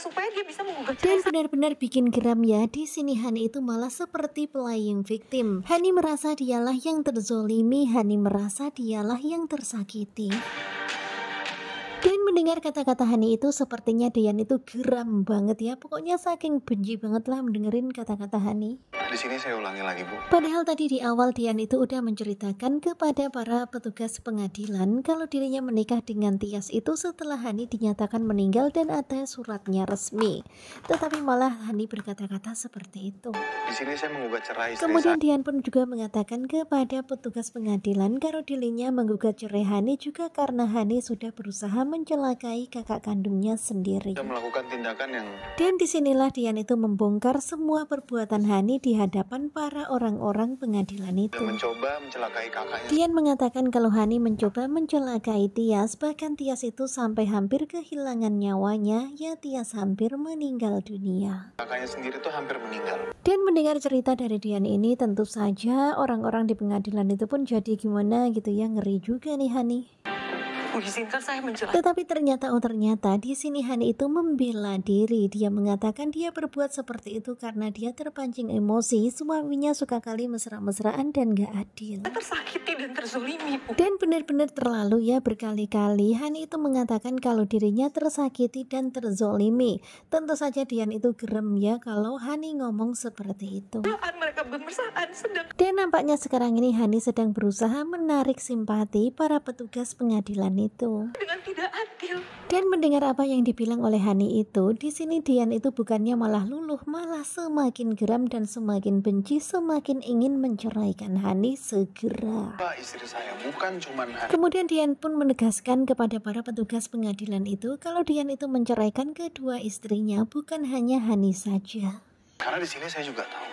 supaya dia bisa mengubah Dan benar-benar bikin geram ya, di sini Hani itu malah seperti playing victim. Hani merasa dialah yang terzolimi, Hani merasa dialah yang tersakiti. Dan mendengar kata-kata Hani itu sepertinya Dian itu geram banget ya. Pokoknya saking benci banget lah mendengarin kata-kata Hani. Di sini saya ulangi lagi, Bu. Padahal tadi di awal Dian itu udah menceritakan kepada para petugas pengadilan kalau dirinya menikah dengan Tias itu setelah Hani dinyatakan meninggal dan ada suratnya resmi. Tetapi malah Hani berkata-kata seperti itu. Di sini saya menggugat cerai Kemudian saya. Dian pun juga mengatakan kepada petugas pengadilan kalau dirinya menggugat cerai Hani juga karena Hani sudah berusaha mencelakai kakak kandungnya sendiri. Dia melakukan tindakan yang Dan disinilah Dian itu membongkar semua perbuatan Hani di hadapan para orang-orang pengadilan itu. Mencoba mencelakai kakaknya. Tian mengatakan kalau Hani mencoba mencelakai Tias, bahkan Tias itu sampai hampir kehilangan nyawanya, ya Tias hampir meninggal dunia. Kakaknya sendiri tuh hampir meninggal. Dan mendengar cerita dari Dian ini, tentu saja orang-orang di pengadilan itu pun jadi gimana gitu ya, ngeri juga nih Hani izinkan saya menjelaskan. Tetapi ternyata oh ternyata di sini Hani itu membela diri. Dia mengatakan dia berbuat seperti itu karena dia terpancing emosi. Suaminya suka kali mesra-mesraan dan gak adil. Tersakiti dan terzolimi. Bu. Dan benar-benar terlalu ya berkali-kali Hani itu mengatakan kalau dirinya tersakiti dan terzolimi. Tentu saja Dian itu gerem ya kalau Hani ngomong seperti itu masyarakat sedang. Dan nampaknya sekarang ini Hani sedang berusaha menarik simpati para petugas pengadilan itu. Dengan tidak adil. Dan mendengar apa yang dibilang oleh Hani itu, di sini Dian itu bukannya malah luluh, malah semakin geram dan semakin benci, semakin ingin menceraikan Hani segera. istri saya bukan cuman Hani. Kemudian Dian pun menegaskan kepada para petugas pengadilan itu kalau Dian itu menceraikan kedua istrinya bukan hanya Hani saja. Karena di sini saya juga tahu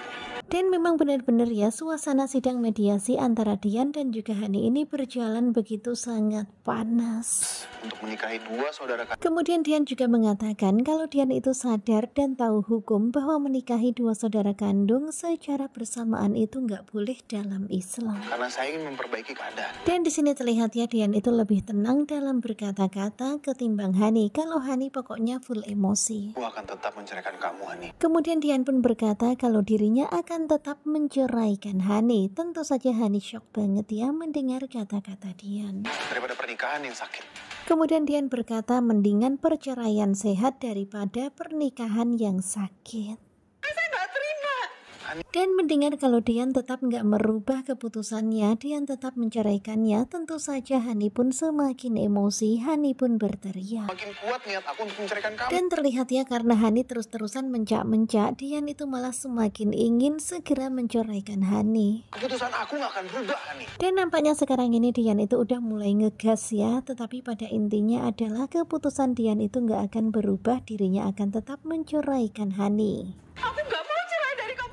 dan memang benar-benar ya suasana sidang mediasi antara Dian dan juga Hani ini berjalan begitu sangat panas. Untuk menikahi dua saudara Kemudian Dian juga mengatakan kalau Dian itu sadar dan tahu hukum bahwa menikahi dua saudara kandung secara bersamaan itu nggak boleh dalam Islam. Karena saya ingin memperbaiki keadaan. Dan di sini terlihat ya Dian itu lebih tenang dalam berkata-kata ketimbang Hani. Kalau Hani pokoknya full emosi. Aku akan tetap menceraikan kamu Hani. Kemudian Dian pun berkata kalau dirinya akan akan tetap menceraikan Hani. Tentu saja Hani shock banget ya mendengar kata-kata Dian. Daripada pernikahan yang sakit. Kemudian Dian berkata mendingan perceraian sehat daripada pernikahan yang sakit. Kan? Dan mendengar kalau Dian tetap nggak merubah keputusannya, Dian tetap menceraikannya, tentu saja Hani pun semakin emosi, Hani pun berteriak. Makin kuat niat aku untuk menceraikan kamu. Dan terlihatnya karena Hani terus-terusan mencak-mencak, Dian itu malah semakin ingin segera menceraikan Hani. Keputusan aku nggak akan berubah, Hani. Dan nampaknya sekarang ini Dian itu udah mulai ngegas ya, tetapi pada intinya adalah keputusan Dian itu nggak akan berubah, dirinya akan tetap menceraikan Hani. Aku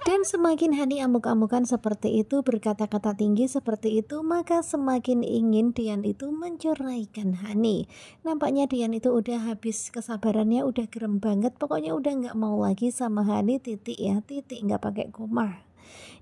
dan semakin Hani amuk-amukan seperti itu, berkata-kata tinggi seperti itu, maka semakin ingin Dian itu menceraikan Hani. Nampaknya Dian itu udah habis kesabarannya, udah gerem banget, pokoknya udah nggak mau lagi sama Hani titik ya, titik nggak pakai koma.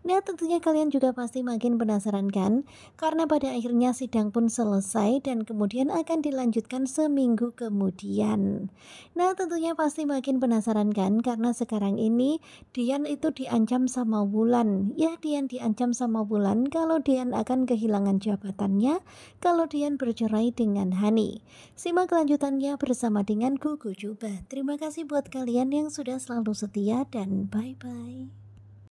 Nah tentunya kalian juga pasti makin penasaran kan? Karena pada akhirnya sidang pun selesai dan kemudian akan dilanjutkan seminggu kemudian. Nah tentunya pasti makin penasaran kan? Karena sekarang ini Dian itu diancam sama Wulan. Ya Dian diancam sama Wulan kalau Dian akan kehilangan jabatannya kalau Dian bercerai dengan Hani. Simak kelanjutannya bersama dengan Gugu Juba. Terima kasih buat kalian yang sudah selalu setia dan bye-bye.